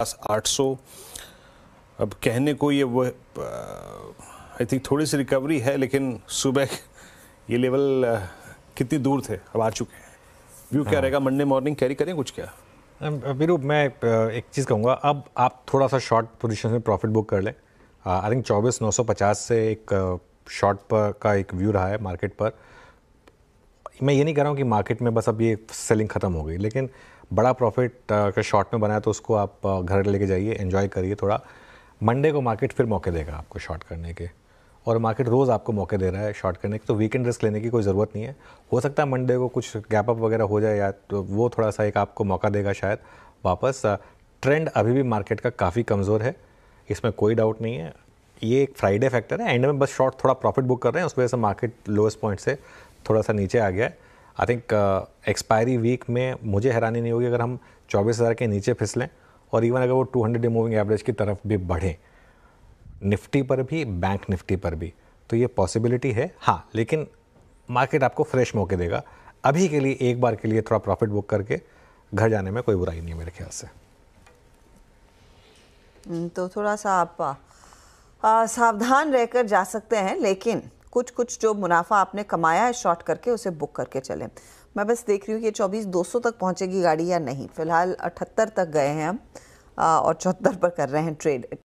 पास 800 अब कहने को ये वो आई थिंक थोड़ी सी रिकवरी है लेकिन सुबह ये लेवल कितनी दूर थे अब आ चुके हैं व्यू क्या हाँ। रहेगा मंडे मॉर्निंग कैरी करें कुछ क्या वीरू मैं एक चीज़ कहूँगा अब आप थोड़ा सा शॉर्ट पोजीशन में प्रॉफिट बुक कर लें आई थिंक चौबीस नौ सौ पचास से एक शॉर्ट पर का एक व्यू रहा है मार्केट पर मैं ये नहीं कह रहा हूँ कि मार्केट में बस अब ये सेलिंग ख़त्म हो गई लेकिन बड़ा प्रॉफिट अगर शॉर्ट में बनाया तो उसको आप घर लेके जाइए इन्जॉय करिए थोड़ा मंडे को मार्केट फिर मौके देगा आपको शॉर्ट करने के और मार्केट रोज़ आपको मौके दे रहा है शॉर्ट करने के तो वीकेंड रिस्क लेने की कोई ज़रूरत नहीं है हो सकता है मंडे को कुछ गैप अप वगैरह हो जाए या तो वो थोड़ा सा एक आपको मौका देगा शायद वापस ट्रेंड अभी भी मार्केट का काफ़ी कमज़ोर है इसमें कोई डाउट नहीं है ये एक फ्राइडे फैक्टर है एंड में बस शॉर्ट थोड़ा प्रॉफिट बुक कर रहे हैं उस वजह से मार्केट लोएस्ट पॉइंट से थोड़ा सा नीचे आ गया है आई थिंक एक्सपायरी वीक में मुझे हैरानी नहीं होगी अगर हम चौबीस हज़ार के नीचे फिसलें और इवन अगर वो two hundred day moving average की तरफ भी बढ़ें निफ्टी पर भी बैंक निफ्टी पर भी तो ये पॉसिबिलिटी है हाँ लेकिन मार्केट आपको फ्रेश मौके देगा अभी के लिए एक बार के लिए थोड़ा प्रॉफिट बुक करके घर जाने में कोई बुराई नहीं है मेरे ख्याल से हम्म, तो थोड़ा सा आप आ, सावधान रहकर जा सकते हैं लेकिन कुछ कुछ जो मुनाफा आपने कमाया है शॉर्ट करके उसे बुक करके चलें मैं बस देख रही हूँ कि चौबीस दो सौ तक पहुँचेगी गाड़ी या नहीं फ़िलहाल अठहत्तर तक गए हैं हम और चौहत्तर पर कर रहे हैं ट्रेड